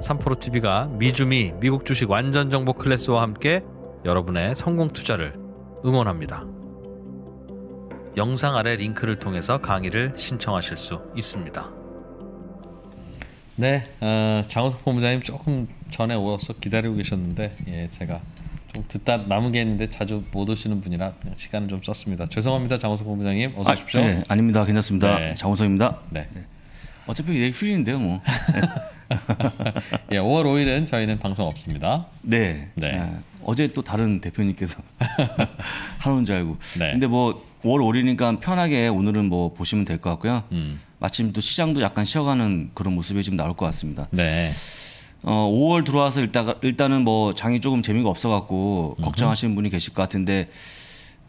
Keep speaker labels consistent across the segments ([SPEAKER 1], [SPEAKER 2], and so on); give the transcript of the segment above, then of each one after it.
[SPEAKER 1] 삼프로TV가 미주미 미국 주식 완전 정보 클래스와 함께 여러분의 성공 투자를 응원합니다. 영상 아래 링크를 통해서 강의를 신청하실 수 있습니다. 네, 어, 장호석 본부장님 조금 전에 오셔서 기다리고 계셨는데 예, 제가 좀 듣다 남은 게 있는데 자주 못 오시는 분이라 시간을 좀 썼습니다. 죄송합니다, 장호석 본부장님 어서 아, 오십시오. 아, 네, 아닙니다, 괜찮습니다. 네. 장호석입니다.
[SPEAKER 2] 네. 네. 어차피 휴일인데요, 뭐. 예, 5월 5일은 저희는 방송 없습니다. 네. 네. 아, 어제 또 다른 대표님께서 하는 줄 알고. 네. 근데 뭐 5월 5일이니까 편하게 오늘은 뭐 보시면 될 것 같고요. 음. 마침 또 시장도 약간 쉬어가는 그런 모습이 지금 나올 것 같습니다. 네. 어, 5월 들어와서 일단, 일단은 뭐 장이 조금 재미가 없어갖고 걱정하시는 분이 계실 것 같은데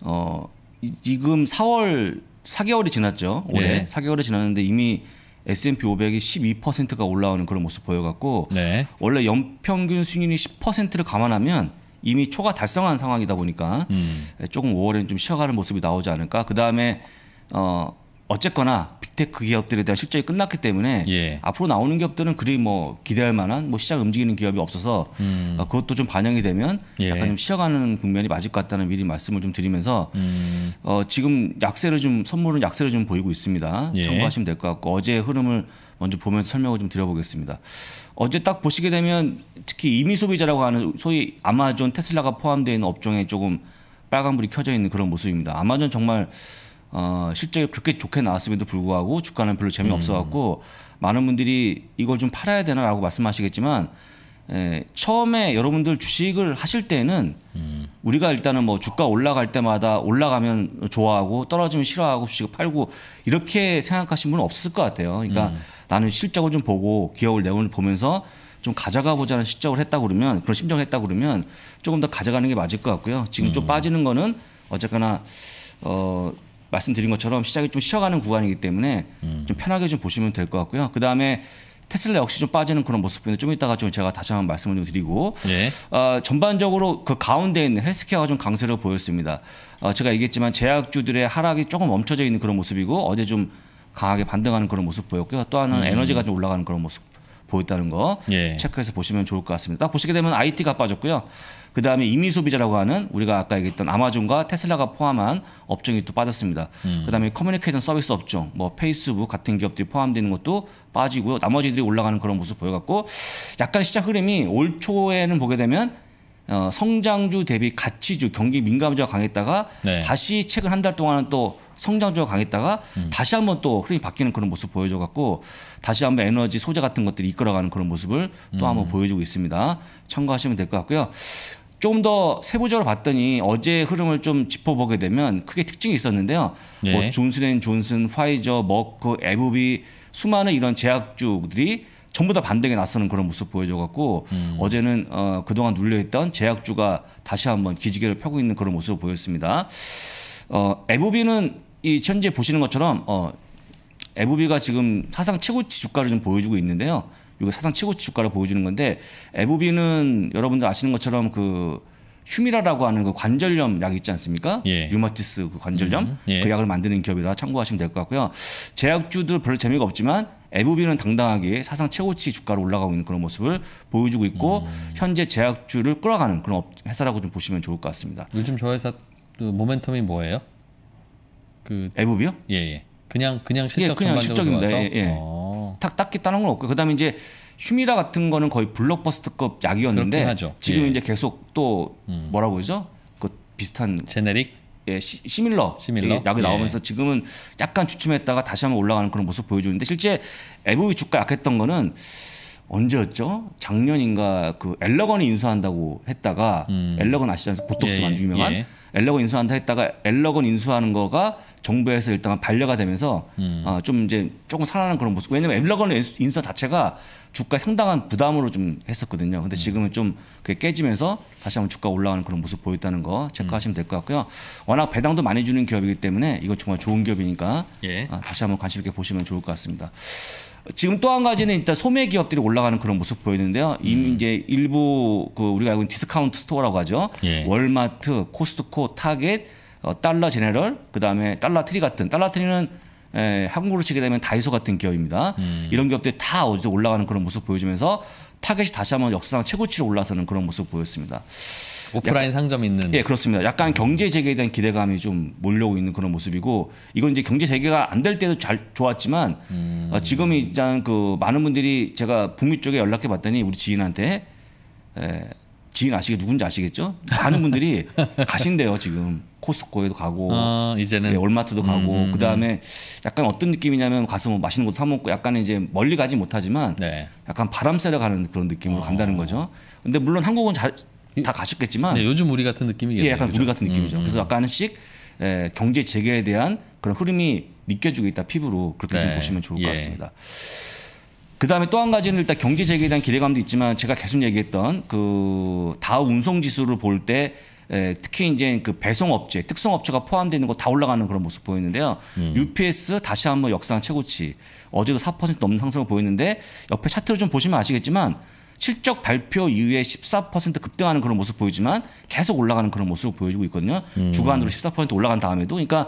[SPEAKER 2] 어, 이, 지금 4월 4개월이 지났죠. 올해 네. 예. 4개월이 지났는데 이미 S&P 500이 12%가 올라오는 그런 모습 보여갖고 네. 원래 연평균 수익률이 10%를 감안하면 이미 초과 달성한 상황이다 보니까 음. 조금 5월에는 좀 쉬어가는 모습이 나오지 않을까. 그 다음에 어 어쨌거나 빅테크 그 기업들에 대한 실적이 끝났기 때문에 예. 앞으로 나오는 기업들은 그리 뭐 기대할 만한 뭐 시장 움직이는 기업이 없어서 음. 어, 그것도 좀 반영이 되면 예. 약간 좀 쉬어가는 국면이 맞을 것 같다는 미리 말씀을 좀 드리면서 음. 어, 지금 약세를 좀 선물은 약세를 좀 보이고 있습니다. 예. 참고하시면 될 것 같고 어제 흐름을 먼저 보면서 설명을 좀 드려보겠습니다. 어제 딱 보시게 되면 특히 이미 소비자라고 하는 소위 아마존, 테슬라가 포함되어 있는 업종에 조금 빨간불이 켜져 있는 그런 모습입니다. 아마존 정말 어, 실제 그렇게 좋게 나왔음에도 불구하고 주가는 별로 재미없어갖고 음. 많은 분들이 이걸 좀 팔아야 되나라고 말씀하시겠지만 에, 예, 처음에 여러분들 주식을 하실 때는 음. 우리가 일단은 뭐 주가 올라갈 때마다 올라가면 좋아하고 떨어지면 싫어하고 주식을 팔고 이렇게 생각하신 분은 없을 것 같아요. 그러니까 음. 나는 실적을 좀 보고 기업을 내용을 보면서 좀 가져가 보자는 실적을 했다 그러면 그런 심정을 했다 그러면 조금 더 가져가는 게 맞을 것 같고요. 지금 좀 음. 빠지는 거는 어쨌거나 어 말씀드린 것처럼 시작이 좀 쉬어가는 구간이기 때문에 음. 좀 편하게 좀 보시면 될 것 같고요. 그 다음에 테슬라 역시 좀 빠지는 그런 모습인데 좀 이따가 좀 제가 다시 한번 말씀을 좀 드리고 예. 어, 전반적으로 그 가운데 있는 헬스케어가 좀 강세를 보였습니다. 어, 제가 얘기했지만 제약주들의 하락이 조금 멈춰져 있는 그런 모습이고 어제 좀 강하게 반등하는 그런 모습 보였고요. 또 하나는 음. 에너지가 좀 올라가는 그런 모습 보였다는 거 예. 체크해서 보시면 좋을 것 같습니다. 딱 보시게 되면 IT가 빠졌고요. 그 다음에 이미 소비자라고 하는 우리가 아까 얘기했던 아마존과 테슬라가 포함한 업종이 또 빠졌습니다. 음. 그 다음에 커뮤니케이션 서비스 업종, 뭐 페이스북 같은 기업들이 포함되는 것도 빠지고요. 나머지들이 올라가는 그런 모습 보여갖고 약간 시장 흐름이 올 초에는 보게 되면 어, 성장주 대비 가치주 경기 민감주가 강했다가 네. 다시 최근 한 달 동안은 또 성장주가 강했다가 음. 다시 한번 또 흐름이 바뀌는 그런 모습 보여줘 갖고 다시 한번 에너지 소재 같은 것들이 이끌어가는 그런 모습을 또 음. 한번 보여주고 있습니다. 참고하시면 될 것 같고요. 조금 더 세부적으로 봤더니 어제의 흐름을 좀 짚어보게 되면 크게 특징이 있었는데요. 예. 뭐 존슨앤존슨, 화이저, 머크, 에브비 수많은 이런 제약주들이 전부 다 반등에 나서는 그런 모습 보여줘갖고 음. 어제는 어, 그동안 눌려있던 제약주가 다시 한번 기지개를 펴고 있는 그런 모습을 보였습니다. 어, 에브비는 이 현재 보시는 것처럼 어, 에브비가 지금 사상 최고치 주가를 좀 보여주고 있는데요. 이거 사상 최고치 주가를 보여주는 건데 에보비는 여러분들 아시는 것처럼 그 휴미라라고 하는 그 관절염 약 있지 않습니까? 예. 류마티스 그 관절염 음, 예. 그 약을 만드는 기업이라 참고하시면 될 것 같고요. 제약주들 별로 재미가 없지만 에보비는 당당하게 사상 최고치 주가로 올라가고 있는 그런 모습을 보여주고 있고 음. 현재 제약주를 끌어가는 그런 회사라고 좀 보시면 좋을 것 같습니다. 요즘 저 회사 그 모멘텀이 뭐예요? 그 에보비요? 예, 예. 그냥 그냥 예, 실적 예, 그냥 전반적으로 실적입니다. 예, 예. 어. 탁 딱히 다는건 없고 그다음에 이제 휴미라 같은 거는 거의 블록버스터급 약이었는데 지금 예. 이제 계속 또 음. 뭐라고 그러죠? 그 비슷한 제네릭 예, 시, 시밀러, 시밀러? 예, 약이 예. 나오면서 예. 지금은 약간 주춤했다가 다시 한번 올라가는 그런 모습 보여주는데 실제 에보비 주가 약했던 거는 언제였죠? 작년인가 그 엘러건이 인수한다고 했다가 음. 엘러건 아시잖아요. 보톡스 만주 예, 예. 유명한 예. 엘러건 인수한다 했다가 엘러건 인수하는 거가 정부에서 일단 반려가 되면서 음. 어, 좀 이제 조금 살아나는 그런 모습. 왜냐면 엠라러건의 인수사 자체가 주가 상당한 부담으로 좀 했었거든요. 근데 음. 지금은 좀 그게 깨지면서 다시 한번 주가 올라가는 그런 모습 보였다는 거 체크하시면 음. 될것 같고요. 워낙 배당도 많이 주는 기업이기 때문에 이거 정말 좋은 기업이니까 예. 어, 다시 한번 관심 있게 보시면 좋을 것 같습니다. 지금 또 한 가지는 일단 소매 기업들이 올라가는 그런 모습 보이는데요. 음. 이제 일부 그 우리가 알고 있는 디스카운트 스토어라고 하죠. 예. 월마트, 코스트코, 타겟 어, 달러 제네럴, 그 다음에 달러 트리 같은 달러 트리는 에, 한국으로 치게 되면 다이소 같은 기업입니다. 음. 이런 기업들이 다 어디서 올라가는 그런 모습 보여주면서 타겟이 다시 한번 역사상 최고치로 올라서는 그런 모습 보였습니다. 오프라인 약간, 상점 있는. 예, 그렇습니다. 약간 경제 재개에 대한 기대감이 좀 몰려오고 있는 그런 모습이고 이건 이제 경제 재개가 안 될 때도 잘 좋았지만 음. 어, 지금 일단 그 많은 분들이 제가 북미 쪽에 연락해 봤더니 우리 지인한테 에, 지인 아시게 누군지 아시겠죠? 많은 분들이 가신대요 지금. 코스코에도 가고 어, 이제는 예, 월마트도 가고 음, 음, 음, 그다음에 약간 어떤 느낌이냐면 가서 뭐 맛있는 것도 사 먹고 약간 이제 멀리 가지 못하지만 네. 약간 바람 쐬러 가는 그런 느낌으로 어. 간다는 거죠. 근데 물론 한국은 잘, 다 가셨겠지만 네, 요즘 우리 같은 느낌이겠네 예, 약간 그렇죠? 우리 같은 느낌이죠. 음, 음. 그래서 약간씩 에, 예, 경제 재개에 대한 그런 흐름이 느껴지고 있다 피부로 그렇게 네. 좀 보시면 좋을 것 예. 같습니다. 그다음에 또 한 가지는 일단 경제 재개에 대한 기대감도 있지만 제가 계속 얘기했던 그다 운송 지수를 볼때 에, 예, 특히 이제 그 배송업체, 특성업체가 포함되는 거 다 올라가는 그런 모습 보였는데요. 음. UPS 다시 한번 역사상 최고치. 어제도 4% 넘는 상승을 보였는데 옆에 차트를 좀 보시면 아시겠지만 실적 발표 이후에 14% 급등하는 그런 모습 보이지만 계속 올라가는 그런 모습을 보여주고 있거든요. 음. 주간으로 14% 올라간 다음에도 그러니까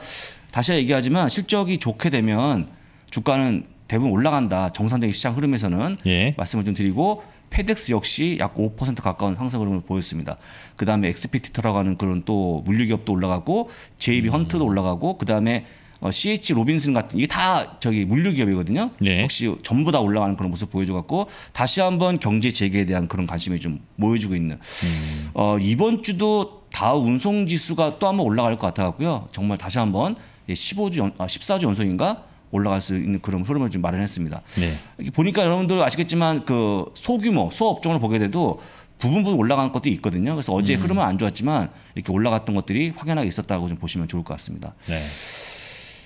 [SPEAKER 2] 다시 얘기하지만 실적이 좋게 되면 주가는 대부분 올라간다. 정상적인 시장 흐름에서는 예. 말씀을 좀 드리고 페덱스 역시 약 5% 가까운 상승 흐름을 보였습니다. 그 다음에 엑스피티터라고 하는 그런 또 물류기업도 올라가고 JB 음. 헌트도 올라가고 그 다음에 어, CH 로빈슨 같은 이게 다 저기 물류기업이거든요. 네. 역시 전부 다 올라가는 그런 모습 보여줘갖고 다시 한번 경제 재개에 대한 그런 관심이 좀모여지고 있는. 음. 어, 이번 주도 다 운송 지수가 또 한번 올라갈 것 같아갖고요. 정말 다시 한번 15주 예, 연, 아, 14주 연속인가 올라갈 수 있는 그런 흐름을 좀 마련했습니다. 네. 보니까 여러분들 아시겠지만 그 소규모 소업종을 보게 돼도 부분 부분 올라간 것도 있거든요. 그래서 어제 음. 흐름은 안 좋았지만 이렇게 올라갔던 것들이 확연하게 있었다고 좀 보시면 좋을 것 같습니다. 네.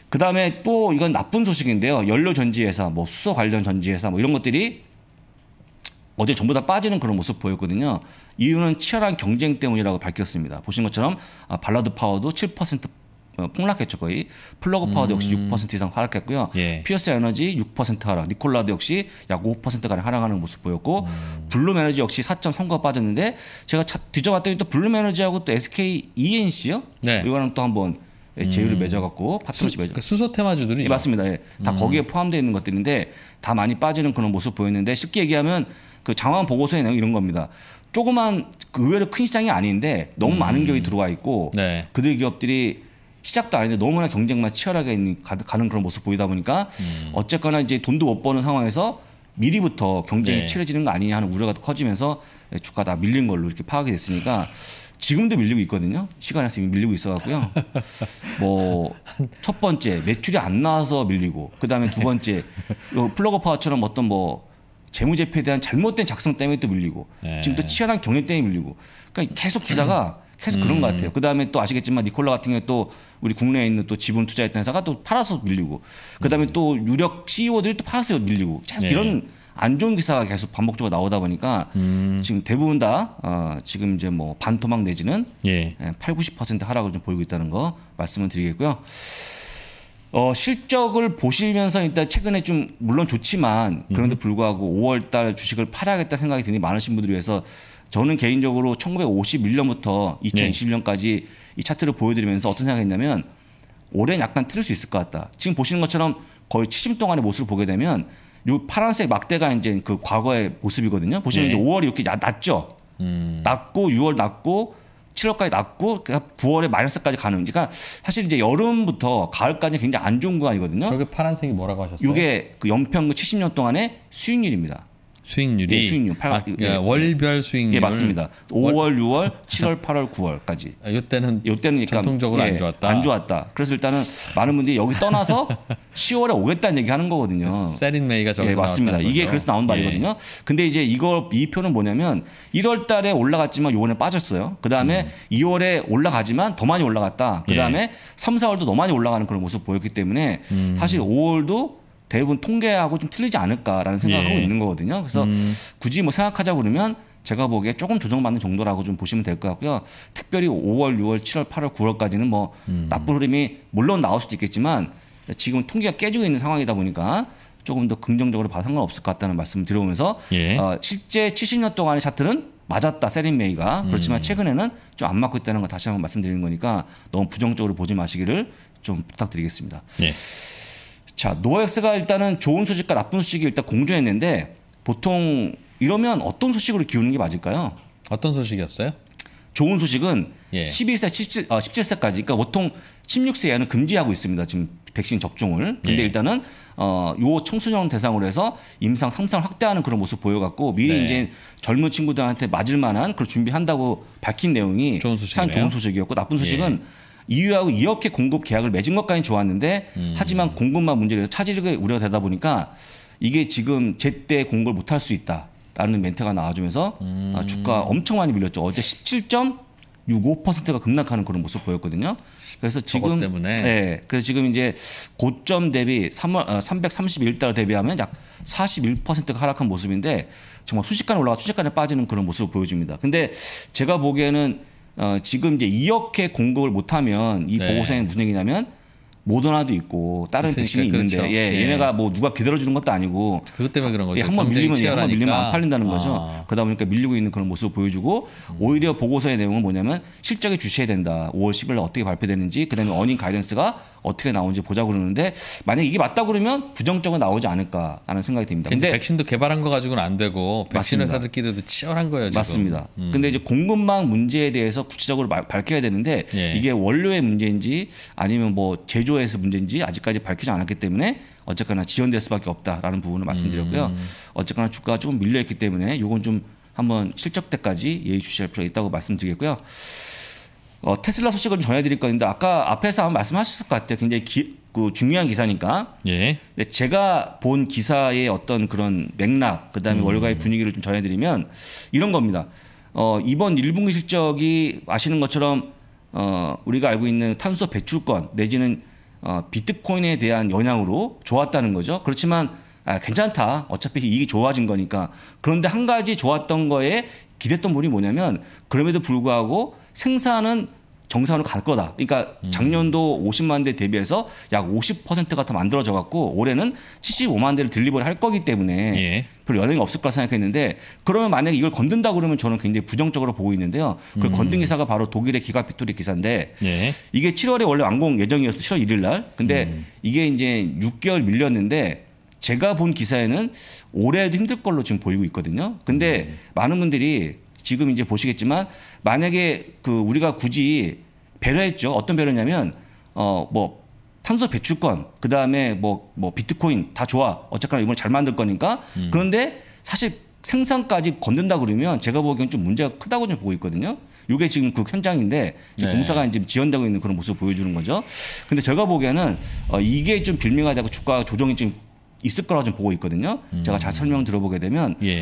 [SPEAKER 2] 그 다음에 또 이건 나쁜 소식인데요. 연료 전지회사, 뭐 수소 관련 전지회사 뭐 이런 것들이 어제 전부 다 빠지는 그런 모습 보였거든요. 이유는 치열한 경쟁 때문이라고 밝혔습니다. 보신 것처럼 아, 발라드 파워도 7% 어, 폭락했죠 거의. 플러그 파워도 음. 역시 6% 이상 하락했고요. 예. 피어스 에너지 6% 하락, 니콜라도 역시 약5% 가량 하락하는 모습 보였고 음. 블룸 에너지 역시 4.3가 빠졌는데 제가 뒤져봤더니 또 블룸 에너지하고 또 SK ENC요. 네. 이거랑 또 한번 예, 제휴를 음. 맺어갖고 파트너십 맺어. 그러니까 수소 테마주들이 예, 맞습니다. 예. 다 음. 거기에 포함되어 있는 것들인데 다 많이 빠지는 그런 모습 보였는데 쉽게 얘기하면 그 장황 보고서의 내용 이런 겁니다. 조그만 그 의외로 큰 시장이 아닌데 너무 많은 음. 기업이 들어와 있고 네. 그들 기업들이 시작도 아닌데 너무나 경쟁만 치열하게 있는, 가, 는 그런 모습 보이다 보니까 음. 어쨌거나 이제 돈도 못 버는 상황에서 미리부터 경쟁이 네. 치러지는거 아니냐 하는 우려가 더 커지면서 주가 다 밀린 걸로 이렇게 파악이 됐으니까 지금도 밀리고 있거든요. 시간이서 이미 밀리고 있어갖고요. 뭐 첫 번째 매출이 안 나와서 밀리고 그 다음에 두 번째 플러그 파워처럼 어떤 뭐 재무제표에 대한 잘못된 작성 때문에 또 밀리고 네. 지금 또 치열한 경쟁 때문에 밀리고 그러니까 계속 기사가 계속 그런 음. 것 같아요. 그 다음에 또 아시겠지만 니콜라 같은 경우에 또 우리 국내에 있는 또 지분 투자했던 회사가 또 팔아서 밀리고 그 다음에 음. 또 유력 CEO들이 또 팔아서 밀리고 계속 예. 이런 안 좋은 기사가 계속 반복적으로 나오다 보니까 음. 지금 대부분 다 어, 지금 이제 뭐 반토막 내지는 예. 8, 90% 하락을 좀 보이고 있다는 거 말씀을 드리겠고요. 어, 실적을 보시면서 일단 최근에 좀 물론 좋지만 그런데 음. 불구하고 5월 달 주식을 팔아야겠다 생각이 드니 많으신 분들 을 위해서 저는 개인적으로 1951년부터 2021년까지 이 차트를 보여드리면서 어떤 생각했냐면 올해 약간 틀릴 수 있을 것 같다. 지금 보시는 것처럼 거의 70 동안의 모습을 보게 되면 요 파란색 막대가 이제 그 과거의 모습이거든요. 보시면 네. 이제 5월이 이렇게 낮죠. 음. 낮고 6월 낮고 7월까지 낮고 9월에 그러니까 마이너스까지 가는. 그러니까 사실 이제 여름부터 가을까지 굉장히 안 좋은 구간이거든요. 저게 파란색이 뭐라고 하셨어요? 이게 그 연평균 70년 동안의 수익률입니다. 수익률이 예, 수익률 8, 아, 예, 예. 월별
[SPEAKER 1] 수익률 예 맞습니다. 5월,
[SPEAKER 2] 6월, 7월, 8월, 9월까지. 이때는 이때는 그러니까 전통적으로 예, 안 좋았다. 안 좋았다. 그래서 일단은 많은 분들이 여기 떠나서 10월에 오겠다는 얘기하는 거거든요. 세린 메이가 저기 예, 맞습니다. 이게 그래서 나온 말이거든요. 예. 근데 이제 이거 이 표는 뭐냐면 1월달에 올라갔지만 요번에 빠졌어요. 그 다음에 음. 2월에 올라가지만 더 많이 올라갔다. 그 다음에 3, 예. 4월도 더 많이 올라가는 그런 모습 보였기 때문에 음. 사실 5월도 대부분 통계하고 좀 틀리지 않을까라는 생각을 예. 하고 있는 거거든요. 그래서 음. 굳이 뭐 생각하자 그러면 제가 보기에 조금 조정받는 정도라고 좀 보시면 될 것 같고요. 특별히 5월, 6월, 7월, 8월, 9월까지는 뭐 음. 나쁜 흐름이 물론 나올 수도 있겠지만 지금 통계가 깨지고 있는 상황이다 보니까 조금 더 긍정적으로 봐도 상관없을 것 같다는 말씀을 드려오면서 예. 어, 실제 70년 동안의 차트는 맞았다 세린 메이가 음. 그렇지만 음. 최근에는 좀 안 맞고 있다는 걸 다시 한번 말씀드리는 거니까 너무 부정적으로 보지 마시기를 좀 부탁드리겠습니다. 예. 자, 노엑스가 일단은 좋은 소식과 나쁜 소식이 일단 공존했는데 보통 이러면 어떤 소식으로 기우는 게 맞을까요? 어떤 소식이었어요? 좋은 소식은 예. 12세, 17, 어, 17세까지 그러니까 보통 16세 이하는 금지하고 있습니다. 지금 백신 접종을. 근데 예. 일단은 어, 요 청소년 대상으로 해서 임상 상상 확대하는 그런 모습 보여갖고 미리 네. 이제 젊은 친구들한테 맞을 만한 그걸 준비한다고 밝힌 내용이 좋은 참 좋은 소식이었고 나쁜 예. 소식은 예. EU하고 이렇게 공급 계약을 맺은 것까지 좋았는데 음. 하지만 공급만 문제라서 차질이 우려되다 보니까 이게 지금 제때 공급을 못할 수 있다라는 멘트가 나와주면서 아, 음. 아, 주가 엄청 많이 밀렸죠. 어제 17.65%가 급락하는 그런 모습 보였거든요. 그래서 지금 때문에. 네, 그래서 지금 이제 고점 대비 3월 어, 331달러 대비하면 약 41%가 하락한 모습인데 정말 순식간에 올라가 순식간에 빠지는 그런 모습을 보여줍니다. 근데 제가 보기에는 어, 지금 이제 이렇게 공급을 못하면 이 네. 보호세는 무슨 얘기냐면 모더나도 있고 다른 백신이 있는데 그렇죠. 예, 예, 얘네가 뭐 누가 기다려주는 것도 아니고 그것 때문에 그런 거죠. 예, 한번 밀리면 예, 한번 밀리면 안 팔린다는 거죠. 아. 그러다 보니까 밀리고 있는 그런 모습을 보여주고 음. 오히려 보고서의 내용은 뭐냐면 실적에 주시해야 된다. 5월 10일 어떻게 발표되는지 그다음에 어닝 가이던스가 어떻게 나오는지 보자 그러는데 만약 이게 맞다 그러면 부정적으로 나오지 않을까라는 생각이 듭니다. 근데, 백신도 개발한 거 가지고는 안 되고 백신 맞습니다. 회사들끼리도 치열한 거예요. 지금. 맞습니다. 음. 근데 이제 공급망 문제에 대해서 구체적으로 말, 밝혀야 되는데 예. 이게 원료의 문제인지 아니면 뭐 제조에서 문제인지 아직까지 밝히지 않았기 때문에 어쨌거나 지연될 수밖에 없다라는 부분을 말씀드렸고요. 음. 어쨌거나 주가가 조금 밀려 있기 때문에 이건 좀 한번 실적 때까지 예의 주시할 필요가 있다고 말씀드리겠고요. 어, 테슬라 소식을 좀 전해드릴 건데 아까 앞에서 한번 말씀하셨을 것 같아요. 굉장히 기, 그 중요한 기사니까. 예. 근데 제가 본 기사의 어떤 그런 맥락, 그다음에 음. 월가의 분위기를 좀 전해드리면 이런 겁니다. 어, 이번 1분기 실적이 아시는 것처럼 어, 우리가 알고 있는 탄소 배출권 내지는 어, 비트코인에 대한 영향으로 좋았다는 거죠. 그렇지만 아, 괜찮다. 어차피 이익이 좋아진 거니까. 그런데 한 가지 좋았던 거에 기대했던 분이 뭐냐면 그럼에도 불구하고 생산은 정산으로갈 거다. 그러니까 음. 작년도 50만 대 대비해서 약 50%가 더 만들어져 갖고 올해는 75만 대를 딜리버리 할 거기 때문에 예. 별로 연행이 없을 거라 생각했는데 그러면 만약에 이걸 건든다 그러면 저는 굉장히 부정적으로 보고 있는데요. 그 음. 건든 기사가 바로 독일의 기가피토리 기사인데 예. 이게 7월에 원래 완공 예정이었어 7월 1일 날. 근데 음. 이게 이제 6개월 밀렸는데 제가 본 기사에는 올해도 힘들 걸로 지금 보이고 있거든요. 근데 음. 많은 분들이 지금 이제 보시겠지만 만약에 그 우리가 굳이 배려했죠. 어떤 배려냐면 어 뭐 탄소 배출권 그다음에 뭐뭐 뭐 비트코인 다 좋아. 어쨌거나 이번에 잘 만들 거니까. 음. 그런데 사실 생산까지 건든다 그러면 제가 보기엔 좀 문제가 크다고 좀 보고 있거든요. 이게 지금 그 현장인데 지금 네. 공사가 이제 지연되고 있는 그런 모습을 보여주는 거죠. 근데 제가 보기에는 어, 이게 좀빌미가되고 주가 조정이 좀 있을 거라고 좀 보고 있거든요. 음. 제가 잘 설명 들어보게 되면 예.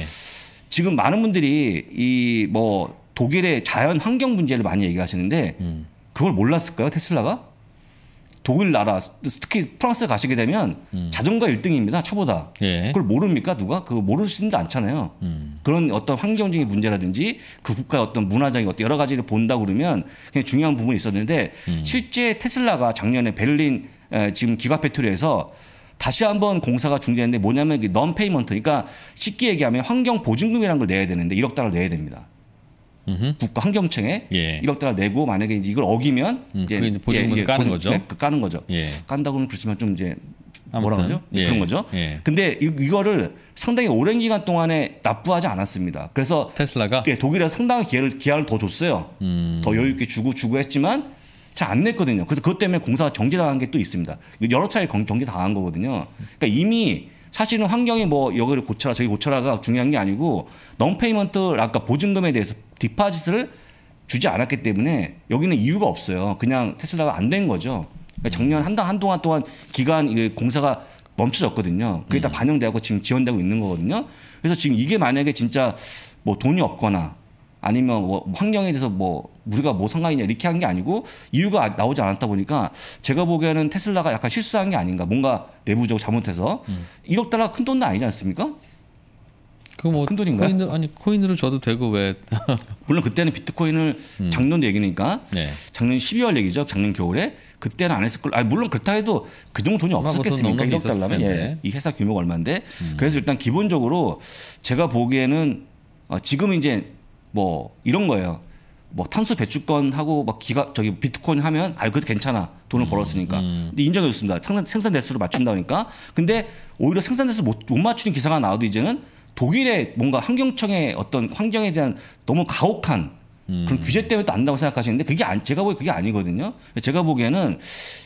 [SPEAKER 2] 지금 많은 분들이 이 뭐 독일의 자연 환경 문제를 많이 얘기하시는데 음. 그걸 몰랐을까요 테슬라가? 독일 나라 특히 프랑스 가시게 되면 음. 자전거 1등입니다 차보다 예. 그걸 모릅니까 누가 그거 모르시는지 않잖아요 음. 그런 어떤 환경적인 문제라든지 그 국가의 어떤 문화적인 어떤 여러 가지를 본다 그러면 그냥 중요한 부분이 있었는데 음. 실제 테슬라가 작년에 베를린 에, 지금 기가 배터리에서 다시 한번 공사가 중지했는데 뭐냐면 이게 넌 페이먼트. 그러니까 쉽게 얘기하면 환경 보증금이라는 걸 내야 되는데 1억 달러 내야 됩니다. 음흠. 국가 환경청에 예. 1억 달러 내고 만약에 이걸 어기면 음, 이제, 보증금 예, 까는 거죠. 네, 그 까는 거죠. 예. 깐다고 는 그렇지만 좀 이제 뭐라 그러죠? 예, 예. 그런 거죠. 예. 근데 이, 이거를 상당히 오랜 기간 동안에 납부하지 않았습니다. 그래서 테슬라가 예, 독일에 상당한 기회를 기한을 더 줬어요. 음. 더 여유 있게 주고 주고 했지만 잘안 냈거든요. 그래서 그것 때문에 공사가 정지당한 게 또 있습니다. 여러 차례 정지당한 거거든요. 그러니까 이미 사실은 환경이 뭐 여기를 고쳐라 저기 고쳐라가 중요한 게 아니고 넌페이먼트 아까 보증금에 대해서 디파짓을 주지 않았기 때문에 여기는 이유가 없어요. 그냥 테슬라가 안 된 거죠. 그러니까 음. 작년 한, 한동안 동안 기간 공사가 멈춰졌거든요. 그게 다 음. 반영되고 지금 지원되고 있는 거거든요. 그래서 지금 이게 만약에 진짜 뭐 돈이 없거나 아니면 뭐 환경에 대해서 뭐 우리가 뭐 상관이냐 이렇게 한 게 아니고 이유가 나오지 않았다 보니까 제가 보기에는 테슬라가 약간 실수한 게 아닌가 뭔가 내부적으로 잘못해서 음. 1억 달러 큰 돈도 아니지 않습니까? 그뭐 큰돈인가? 코인으 아니 코인으로 줘도 되고 왜? 물론 그때는 비트코인을 음. 작년 얘기니까 네. 작년 12월 얘기죠. 작년 겨울에 그때는 안 했을 걸. 아 물론 그렇다 해도 그 정도 돈이 뭐 없었겠습니까? 1억 달러면 예. 이 회사 규모가 얼마인데. 음. 그래서 일단 기본적으로 제가 보기에는 어, 지금 이제 뭐 이런 거예요. 뭐 탄소 배출권 하고 막 기가 저기 비트코인 하면 아 그래도 괜찮아 돈을 음, 벌었으니까 음. 근데 인정해줬습니다 생산 생산 대수를 맞춘다니까 근데 오히려 생산 대수 못, 못 맞추는 기사가 나와도 이제는 독일의 뭔가 환경청의 어떤 환경에 대한 너무 가혹한 음. 그런 음. 규제 때문에 또 안다고 생각하시는데 그게 안, 제가 보기 그게 아니거든요. 제가 보기에는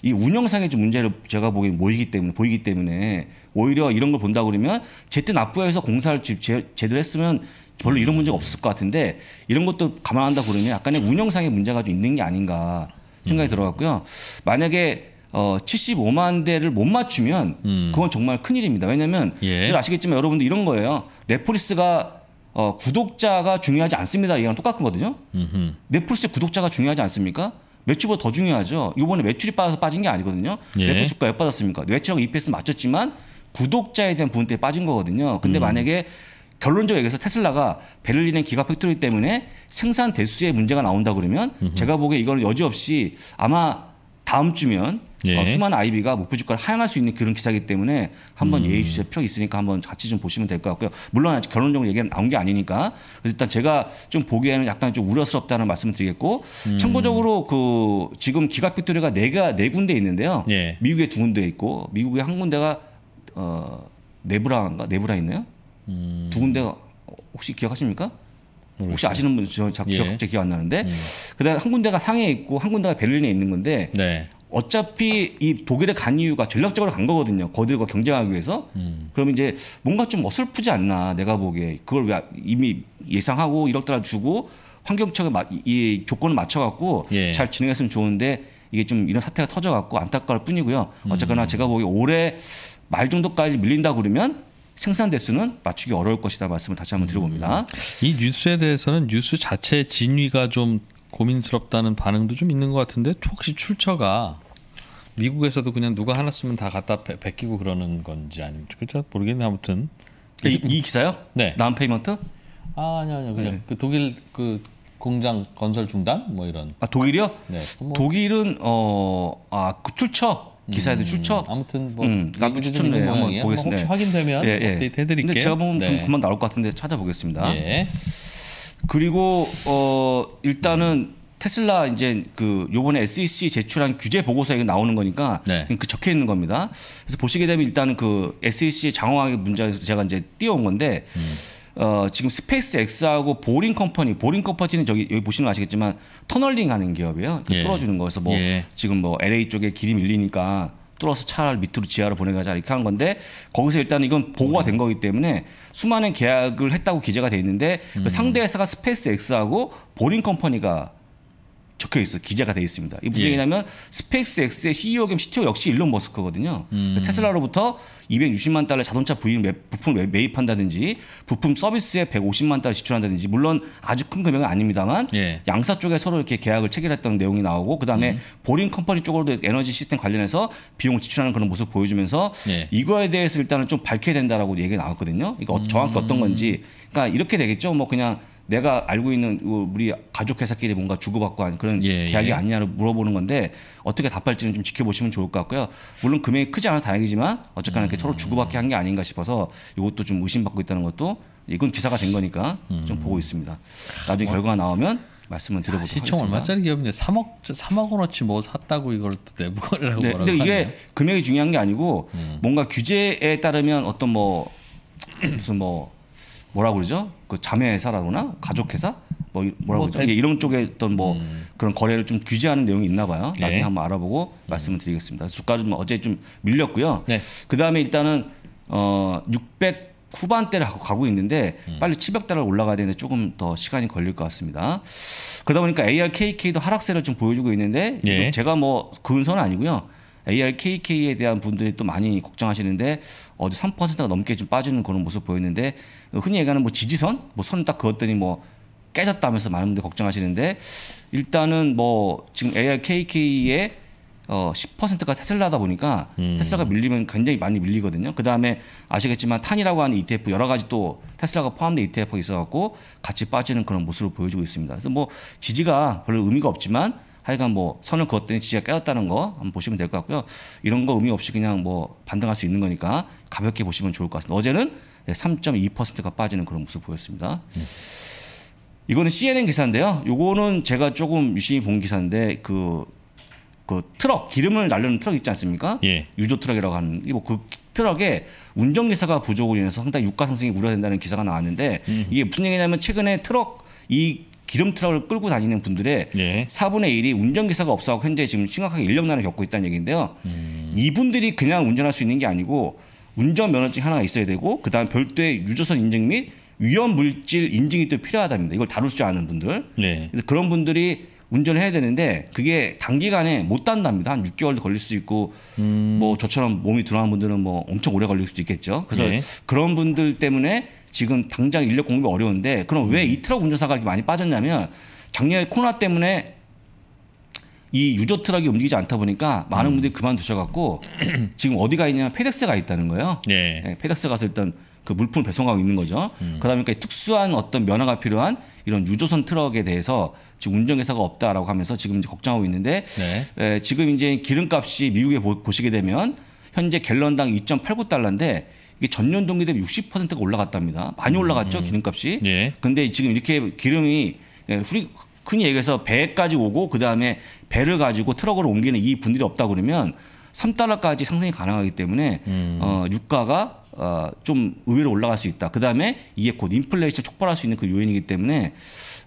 [SPEAKER 2] 이 운영상의 좀 문제를 제가 보기 엔 모이기 때문에 보이기 때문에 오히려 이런 걸 본다 고 그러면 제때 납부해서 공사를 제, 제대로 했으면 별로 이런 문제가 없을 것 같은데 이런 것도 감안한다 그러면 약간의 운영상의 문제가 좀 있는 게 아닌가 생각이 음. 들어갔고요. 만약에 어 75만 대를 못 맞추면 음. 그건 정말 큰일입니다. 왜냐하면 예. 늘 아시겠지만 여러분들 이런 거예요. 넷플릭스가 어, 구독자가 중요하지 않습니다. 이랑 똑같거든요. 음흠. 넷플릭스 구독자가 중요하지 않습니까? 매출보다 더 중요하죠. 이번에 매출이 빠져서 빠진 게 아니거든요. 예. 넷플릭스 주가 왜 빠졌습니까? 매출하고 EPS 맞췄지만 구독자에 대한 부분 때문에 빠진 거거든요. 근데 음. 만약에 결론적으로 얘기해서 테슬라가 베를린의 기가 팩토리 때문에 생산 대수에 문제가 나온다 그러면 음흠. 제가 보기에 이거는 여지없이 아마 다음 주면 예. 어, 수많은 아이비가 목표 주가를 하향할 수 있는 그런 기사이기 때문에 한번 음. 예의 주실 필요가 있으니까 한번 같이 좀 보시면 될 것 같고요. 물론 아직 결론적으로 얘기가 나온 게 아니니까 그래서 일단 제가 좀 보기에는 약간 좀 우려스럽다는 말씀을 드리겠고 음. 참고적으로 그 지금 기가 팩토리가 네가 네 군데 있는데요. 예. 미국에 두 군데 있고 미국에 한 군데가 어 네브라인가 네브라 있나요? 음. 두 군데가 혹시 기억하십니까? 모르겠어요. 혹시 아시는 분저 기억 예. 갑자기 기억 안 나는데 음. 그다음 에한 군데가 상해에 있고 한 군데가 베를린에 있는 건데 네. 어차피 이 독일에 간 이유가 전략적으로 간 거거든요. 거들과 경쟁하기 위해서. 음. 그면 이제 뭔가 좀 어설프지 않나 내가 보기에 그걸 왜 이미 예상하고 1억 달러 주고 환경청에 이 조건을 맞춰갖고 예. 잘 진행했으면 좋은데 이게 좀 이런 사태가 터져갖고 안타까울 뿐이고요. 어쨌거나 음. 제가 보기에 올해 말 정도까지 밀린다 그러면 생산 대수는 맞추기 어려울 것이다 말씀을 다시 한번 음. 드려봅니다. 음. 이
[SPEAKER 1] 뉴스에 대해서는 뉴스 자체 진위가 좀 고민스럽다는 반응도 좀 있는 것 같은데 혹시 출처가 미국에서도 그냥 누가 하나 쓰면 다 갖다 베끼고 그러는 건지 아니면 그 모르겠네 아무튼 이, 이 기사요? 네. 남 페이먼트? 아 아니요 아니요 그냥 네. 그 독일 그 공장 건설 중단 뭐 이런.
[SPEAKER 2] 아 독일이요? 네. 뭐. 독일은 어아그 출처 기사에도 음, 출처 아무튼 뭐 음, 추천을 한번 보겠습니다. 혹시 네. 확인되면 예, 예. 업데이트 해드릴게요. 근데 제가 보면 네. 금방 나올 것 같은데 찾아보겠습니다. 예. 그리고 어 일단은 테슬라 이제 그 요번에 SEC 제출한 규제 보고서에 나오는 거니까 네. 그 적혀 있는 겁니다. 그래서 보시게 되면 일단은 그 SEC의 장황하게 문제에서 제가 이제 띄워온 건데 음. 어, 지금 스페이스 X하고 보링 컴퍼니, 보링 컴퍼니는 저기 여기 보시는거 아시겠지만 터널링 하는 기업이에요. 예. 뚫어주는 거에서 뭐 예. 지금 뭐 LA 쪽에 길이 밀리니까 뚫어서 차를 밑으로 지하로 보내가자 이렇게 한 건데 거기서 일단 이건 보고가 된 거기 때문에 수많은 계약을 했다고 기재가 돼 있는데 그 음. 그 상대 회사가 스페이스 X하고 보링 컴퍼니가 적혀 있어 기재가 돼 있습니다. 이게 무슨 예. 얘기냐면 스페이스 X의 CEO 겸 CTO 역시 일론 머스크거든요. 음. 테슬라로부터 260만 달러 자동차 부품 을 매입한다든지 부품 서비스에 150만 달러 지출한다든지 물론 아주 큰 금액은 아닙니다만 예. 양사 쪽에 서로 이렇게 계약을 체결했던 내용이 나오고 그다음에 음. 보링 컴퍼니 쪽으로도 에너지 시스템 관련해서 비용을 지출하는 그런 모습 보여주면서 예. 이거에 대해서 일단은 좀 밝혀야 된다라고 얘기가 나왔거든요. 그러니까 음. 정확히 어떤 음. 건지 그러니까 이렇게 되겠죠. 뭐 그냥 내가 알고 있는 그 우리 가족 회사끼리 뭔가 주고받고 한 그런 예, 계약이 예. 아니냐를 물어보는 건데 어떻게 답할지는 좀 지켜보시면 좋을 것 같고요. 물론 금액이 크지 않아 다행이지만 어쨌거나 이렇게 음. 서로 주고받게 한 게 아닌가 싶어서 이것도 좀 의심받고 있다는 것도 이건 기사가 된 거니까 좀 음. 보고 있습니다. 아, 나중에 뭐 결과가 나오면 말씀을 드려보도록 아, 시청 하겠습니다. 얼마짜리 기업인데 3억 3억 원어치 뭐 샀다고 이걸 또 내부거래라고 네, 근데 이게 금액이 중요한 게 아니고 음. 뭔가 규제에 따르면 어떤 뭐 무슨 뭐 뭐라 그러죠? 그 자매 회사라거나 가족 회사 뭐 뭐라고 뭐, 그러죠? 예, 이런 쪽에 어떤 뭐 음. 그런 거래를 좀 규제하는 내용이 있나 봐요. 네. 나중에 네. 한번 알아보고 음. 말씀을 드리겠습니다. 주가 좀 어제 좀 밀렸고요. 네. 그다음에 일단은 어600 후반대를 가고 있는데 음. 빨리 700달러 올라가야 되는데 조금 더 시간이 걸릴 것 같습니다. 그러다 보니까 ARKK도 하락세를 좀 보여주고 있는데 예. 제가 뭐 그은선 아니고요. ARKK에 대한 분들이 또 많이 걱정하시는데 어제 3%가 넘게 좀 빠지는 그런 모습 보였는데 흔히 얘기하는 뭐 지지선 뭐선딱 그었더니 뭐 깨졌다면서 많은 분들이 걱정하시는데 일단은 뭐 지금 ARKK의 어 10%가 테슬라다 보니까 음. 테슬라가 밀리면 굉장히 많이 밀리거든요. 그 다음에 아시겠지만 탄이라고 하는 ETF 여러 가지 또 테슬라가 포함된 ETF가 있어갖고 같이 빠지는 그런 모습을 보여주고 있습니다. 그래서 뭐 지지가 별로 의미가 없지만 하여간 뭐 선을 그었더니 지지가 깨졌다는 거 한번 보시면 될 것 같고요. 이런 거 의미 없이 그냥 뭐 반등할 수 있는 거니까 가볍게 보시면 좋을 것 같습니다. 어제는 3.2%가 예, 빠지는 그런 모습 보였습니다. 이거는 CNN 기사인데요. 요거는 제가 조금 유심히 본 기사인데 그그 그 트럭 기름을 날리는 트럭 있지 않습니까? 예. 유조 트럭이라고 하는 뭐그 트럭에 운전기사가 부족으로 인해서 상당히 유가 상승이 우려된다는 기사가 나왔는데 음. 이게 무슨 얘기냐면 최근에 트럭 이 기름 트럭을 끌고 다니는 분들의 예. 4분의 1이 운전기사가 없어 현재 지금 심각하게 인력난을 겪고 있다는 얘기인데요. 음. 이분들이 그냥 운전할 수 있는 게 아니고 운전면허증 하나가 있어야 되고 그다음 별도의 유조선 인증 및 위험물질 인증이 또 필요하답니다. 이걸 다룰 줄 아는 분들. 네. 그래서 그런 분들이 운전을 해야 되는데 그게 단기간에 못 단답니다. 한 6개월도 걸릴 수 있고 음. 뭐 저처럼 몸이 들어간 분들은 뭐 엄청 오래 걸릴 수도 있겠죠. 그래서 네. 그런 분들 때문에 지금 당장 인력 공급이 어려운데 그럼 왜이 음. 트럭 운전사가 이렇게 많이 빠졌냐면 작년에 코로나 때문에 이 유저 트럭이 움직이지 않다 보니까 많은 음. 분들이 그만두셔갖고 지금 어디가 있냐면 페덱스가 있다는 거예요. 네. 네, 페덱스 가서 일단 그 물품을 배송하고 있는 거죠. 음. 그러다 보니까 특수한 어떤 면허가 필요한 이런 유조선 트럭에 대해서 지금 운전회사가 없다라고 하면서 지금 이제 걱정하고 있는데 네. 에, 예, 지금 이제 기름값이 미국에 보, 시게 되면 현재 갤런당 2.89달러인데 이게 전년 동기 대비 60%가 올라갔답니다. 많이 음, 올라갔죠 음. 기름값이. 예. 근데 지금 이렇게 기름이 예, 후리 흔히 얘기해서 배까지 오고 그 다음에 배를 가지고 트럭으로 옮기는 이 분들이 없다 그러면 3달러까지 상승이 가능하기 때문에 음. 어, 유가가 어, 좀 의외로 올라갈 수 있다. 그 다음에 이게 곧 인플레이션 촉발할 수 있는 그 요인이기 때문에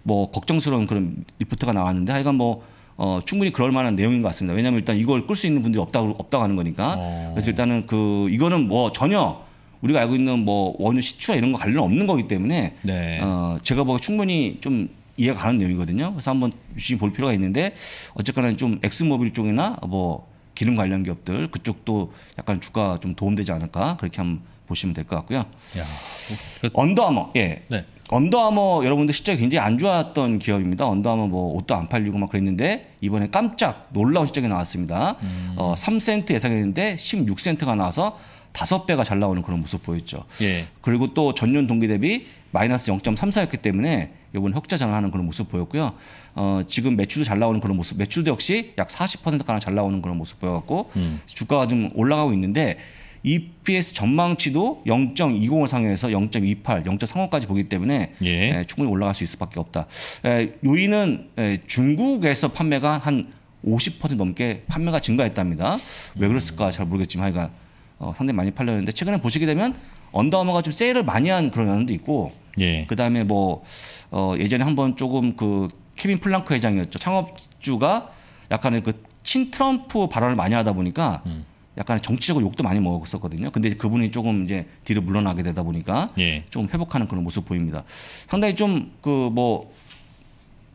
[SPEAKER 2] 뭐 걱정스러운 그런 리포트가 나왔는데 하여간 뭐 어, 충분히 그럴 만한 내용인 것 같습니다. 왜냐하면 일단 이걸 끌 수 있는 분들이 없다고 없다고 하는 거니까. 어. 그래서 일단은 그 이거는 뭐 전혀 우리가 알고 있는 뭐 원유 시추와 이런 거 관련 없는 거기 때문에 네. 어, 제가 보기 충분히 좀 이해가 가는 내용이거든요. 그래서 한번 유심히 볼 필요가 있는데 어쨌거나 좀 엑스모빌 쪽이나 뭐 기름 관련 기업들 그쪽도 약간 주가 좀 도움되지 않을까 그렇게 한번 보시면 될 것 같고요. 그... 언더아머 예. 네. 언더아머 여러분들 시적이 굉장히 안 좋았던 기업입니다. 언더아머 뭐 옷도 안 팔리고 막 그랬는데 이번에 깜짝 놀라운 시적이 나왔습니다. 음. 어, 3센트 예상했는데 16센트가 나와서 다섯 배가 잘 나오는 그런 모습 보였죠. 예. 그리고 또 전년 동기 대비 마이너스 0.34였기 때문에 이번 흑자 전환하는 그런 모습 보였고요. 어, 지금 매출도 잘 나오는 그런 모습, 매출도 역시 약 40%가량 잘 나오는 그런 모습 보여갖고 음. 주가가 좀 올라가고 있는데 EPS 전망치도 0.20을 상향해서 0.28, 0.35까지 보기 때문에 예. 에, 예, 충분히 올라갈 수 있을 밖에 없다. 에, 예, 요인은 에, 예, 중국에서 판매가 한 50% 넘게 판매가 증가했답니다. 왜 그랬을까 잘 모르겠지만 하여간 어, 상당히 많이 팔렸는데 최근에 보시게 되면 언더아머가 좀 세일을 많이 한 그런 연도 있고 예. 그다음에 뭐 어, 예전에 한번 조금 그 케빈 플랑크 회장이었죠 창업주가 약간의 그 친 트럼프 발언을 많이 하다 보니까 음. 약간 의 정치적으로 욕도 많이 먹었었거든요. 근데 그분이 조금 이제 뒤로 물러나게 되다 보니까 예. 좀 회복하는 그런 모습 보입니다. 상당히 좀 그 뭐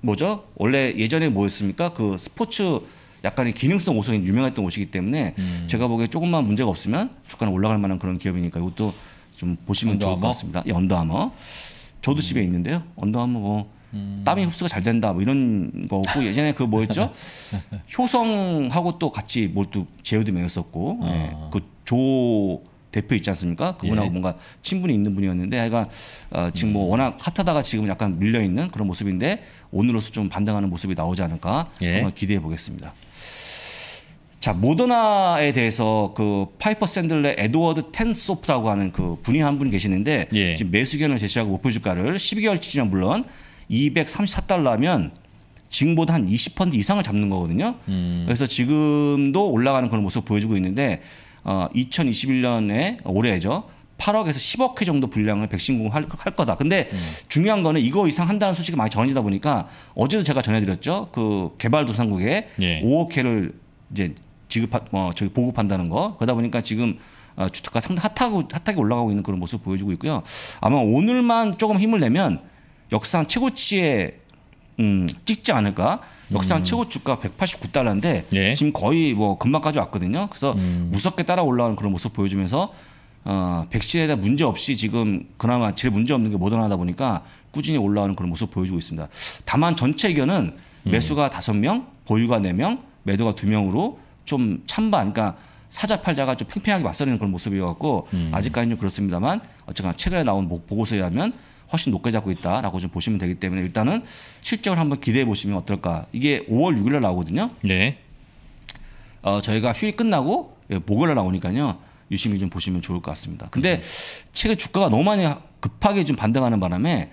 [SPEAKER 2] 뭐죠? 원래 예전에 뭐였습니까? 그 스포츠 약간의 기능성 옷이 유명했던 옷이기 때문에 음. 제가 보기에 조금만 문제가 없으면 주가는 올라갈 만한 그런 기업이니까 이것도 좀 보시면 좋을 것 같습니다. 예, 언더아머. 저도 음. 집에 있는데요. 언더아머 뭐 음. 땀이 흡수가 잘 된다 뭐 이런 거고 없 예전에 그 뭐였죠? 효성하고 또 같이 뭘또 제휴도 맺었었고 아. 예. 그조 대표 있지 않습니까? 그분하고 예. 뭔가 친분이 있는 분이었는데 하여간 어, 지금 뭐 음. 뭐 워낙 핫하다가 지금 약간 밀려 있는 그런 모습인데 오늘로서 좀 반등하는 모습이 나오지 않을까 예. 한 기대해 보겠습니다. 자, 모더나에 대해서 그 파이퍼 샌들레 에드워드 텐소프라고 하는 그 분이 한 분 계시는데 예. 지금 매수 견을 제시하고 목표 주가를 12개월치지만 물론 234달러면 지금보다 한 20% 이상을 잡는 거거든요. 음. 그래서 지금도 올라가는 그런 모습 보여주고 있는데 어, 2021년에 올해죠. 8억에서 10억 회 정도 분량을 백신 공급할 거다. 근데 음. 중요한 거는 이거 이상 한다는 소식이 많이 전해지다 보니까 어제도 제가 전해드렸죠. 그 개발도상국에 예. 5억 회를 이제 지급 어, 저기 보급한다는 거 그러다 보니까 지금 어, 주택가 상당히 핫하고 핫하게 올라가고 있는 그런 모습 보여주고 있고요. 아마 오늘만 조금 힘을 내면 역상 최고치에 음, 찍지 않을까. 역상 음. 최고 주가 189달러인데 예. 지금 거의 뭐 금방까지 왔거든요. 그래서 음. 무섭게 따라 올라오는 그런 모습 보여주면서 어, 백신에 대한 문제 없이 지금 그나마 제일 문제 없는 게 모더나다 보니까 꾸준히 올라오는 그런 모습 보여주고 있습니다. 다만 전체 의견은 음. 매수가 다섯 명 보유가 4명 매도가 2명으로 좀 찬반, 그러니까 사자팔자가 좀 팽팽하게 맞서는 그런 모습이어갖고 음. 아직까지는 그렇습니다만 어쨌거나 최근에 나온 보고서에 의하면 훨씬 높게 잡고 있다라고 좀 보시면 되기 때문에 일단은 실적을 한번 기대해 보시면 어떨까. 이게 5월 6일날 나오거든요. 네. 어, 저희가 휴일 끝나고 예, 목요일날 나오니까요. 유심히 좀 보시면 좋을 것 같습니다. 근데 음. 최근 주가가 너무 많이 급하게 좀 반등하는 바람에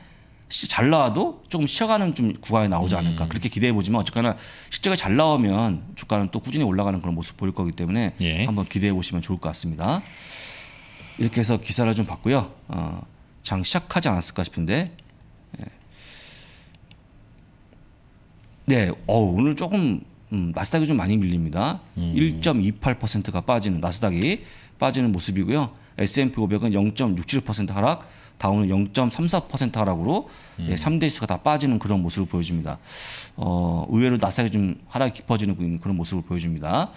[SPEAKER 2] 실제 잘 나와도 조금 쉬어가는 좀 구간이 나오지 않을까 음. 그렇게 기대해 보지만 어쨌거나 실제가 잘 나오면 주가는 또 꾸준히 올라가는 그런 모습 보일 거기 때문에 예. 한번 기대해 보시면 좋을 것 같습니다. 이렇게 해서 기사를 좀 봤고요. 어, 장 시작하지 않았을까 싶은데 예. 네, 어, 오늘 조금 음, 나스닥이 좀 많이 밀립니다. 음. 1.28%가 빠지는 나스닥이 빠지는 모습이고요. S&P 500은 0.67% 하락, 다운은 0.34% 하락으로 음. 3대 예, 수가다 빠지는 그런 모습을 보여줍니다. 어, 의외로 나스닥좀 하락이 깊어지는 그런 모습을 보여줍니다.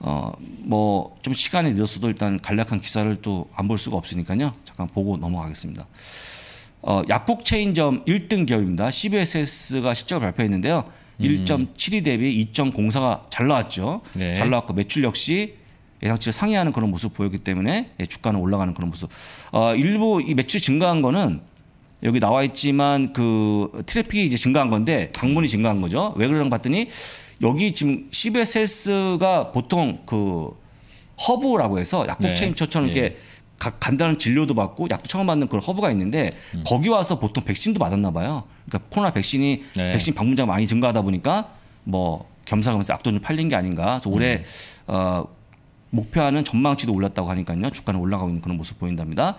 [SPEAKER 2] 어, 뭐 좀 시간이 늦었어도 일단 간략한 기사를 또 안 볼 수가 없으니까요. 잠깐 보고 넘어가겠습니다. 어, 약국 체인점 1등 기업입니다. CBSS가 실적 발표했는데요. 음. 1.72 대비 2.04가 잘 나왔죠. 네. 잘 나왔고 매출 역시 예상치를 상회하는 그런 모습 보였기 때문에 예, 주가는 올라가는 그런 모습. 어, 일부 이 매출 이 증가한 거는 여기 나와 있지만 그 트래픽이 이제 증가한 건데 방문이 증가한 거죠. 왜 그러냐 봤더니 여기 지금 CBS 헬스가 보통 그 허브라고 해서 약국 네. 체인처처럼 이렇게 예. 간단한 진료도 받고 약도 처방받는 그런 허브가 있는데 음. 거기 와서 보통 백신도 맞았나 봐요. 그러니까 코로나 백신이 네. 백신 방문자가 많이 증가하다 보니까 뭐 겸사겸사 약도 좀 팔린 게 아닌가. 그래서 올해 음. 어, 목표하는 전망치도 올랐다고 하니까요. 주가는 올라가고 있는 그런 모습 보인답니다.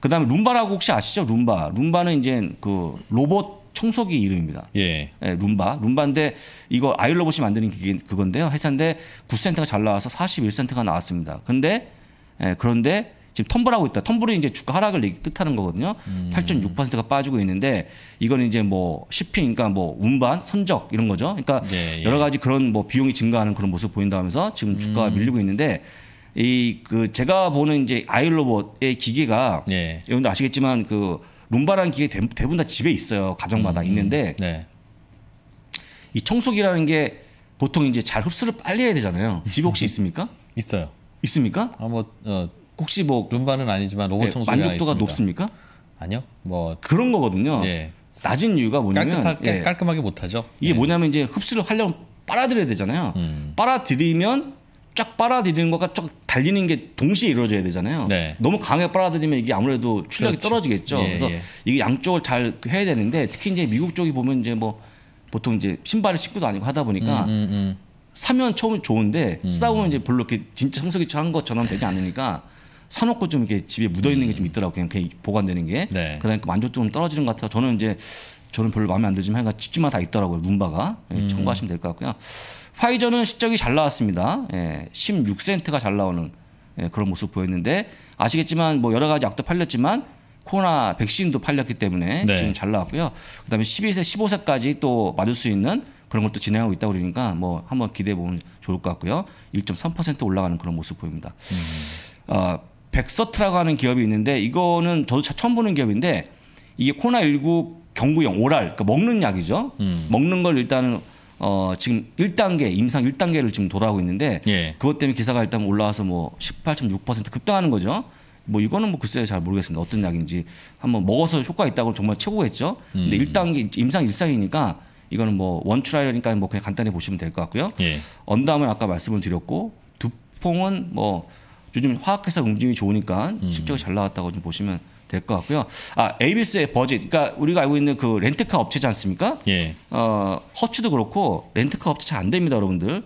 [SPEAKER 2] 그다음에 룸바라고 혹시 아시죠? 룸바. 룸바는 이제 그 로봇 청소기 이름입니다. 예. 네, 룸바. 룸바인데 이거 아일로봇이 만드는 기계 그건데요. 회사인데 9센트가 잘 나와서 41센트가 나왔습니다. 근데 예, 그런데 지금 텀블하고 있다. 텀블이 이제 주가 하락을 뜻하는 거거든요. 음. 8.6%가 빠지고 있는데 이건 이제 뭐쇼핑그니까뭐 운반, 선적 이런 거죠. 그러니까 예, 예. 여러 가지 그런 뭐 비용이 증가하는 그런 모습 보인다면서 지금 주가가 음. 밀리고 있는데 이 그 제가 보는 이제 아이로봇의 기계가 예. 여러분들 아시겠지만 그 룸바라는 기계 대부분 다 집에 있어요. 가정마다 음. 있는데 네. 이 청소기라는 게 보통 이제 잘 흡수를 빨리 해야 되잖아요. 집에 혹시 있습니까? 있어요. 있습니까? 아뭐 어, 혹시 뭐 룸바는 아니지만 로봇 네, 청소기 예, 만족도가 높습니까? 아니요. 뭐 그런 거거든요. 예. 낮은 이유가 뭐냐면 깔끔하게, 예. 깔끔하게 못하죠. 이게 예. 뭐냐면 이제 흡수를 하려면 빨아들여야 되잖아요. 음. 빨아들이면 쫙 빨아들이는 것과 쫙 달리는 게 동시에 이루어져야 되잖아요. 네. 너무 강하게 빨아들이면 이게 아무래도 출력이 그렇지. 떨어지겠죠. 예, 그래서 예. 이게 양쪽을 잘 해야 되는데 특히 이제 미국 쪽이 보면 이제 뭐 보통 이제 신발을 신고도 아니고 하다 보니까 음, 음, 음. 사면 처음 좋은데 음. 쓰다 보면 이제 별로 이렇게 진짜 청소기처 한 것처럼 되지 않으니까 사놓고 좀 이렇게 집에 묻어 있는 게좀 음. 있더라고 그냥, 그냥 보관되는 게. 네. 그러니까 만족도 좀 떨어지는 것 같아. 서 저는 이제 저는 별로 마음에 안 들지만 하러니까 집집마다 다 있더라고요 룸바가 예, 음. 참고하시면 될 것 같고요. 화이저는 실적이 잘 나왔습니다. 예, 16센트가 잘 나오는 예, 그런 모습 보였는데 아시겠지만 뭐 여러 가지 약도 팔렸지만 코로나 백신도 팔렸기 때문에 네. 지금 잘 나왔고요. 그다음에 12세, 15세까지 또 맞을 수 있는 그런 것도 진행하고 있다 그러니까 뭐 한번 기대해 보면 좋을 것 같고요. 1.3% 올라가는 그런 모습 보입니다. 음. 어, 백서트라고 하는 기업이 있는데 이거는 저도 처음 보는 기업인데 이게 코로나19 경구용 오랄 그러니까 먹는 약이죠. 음. 먹는 걸 일단은 어 지금 1단계 임상 1단계를 지금 돌아가고 있는데 예. 그것 때문에 기사가 일단 올라와서 뭐 18.6% 급등하는 거죠. 뭐 이거는 뭐 글쎄 요잘 모르겠습니다. 어떤 약인지 한번 먹어서 효과 있다고 정말 최고겠죠. 근데 음. 1단계 임상 1상이니까 이거는 뭐 원추라이니까 러뭐 그냥 간단히 보시면 될 것 같고요. 예. 언담은 아까 말씀을 드렸고 두퐁은 뭐 요즘 화학회사 응징이 좋으니까 음. 실적이 잘 나왔다고 좀 보시면 될 것 같고요. 아, 에이비의 버짓, 그러니까 우리가 알고 있는 그 렌트카 업체지 않습니까? 예. 어, 허츠도 그렇고 렌트카 업체 잘 안 됩니다, 여러분들.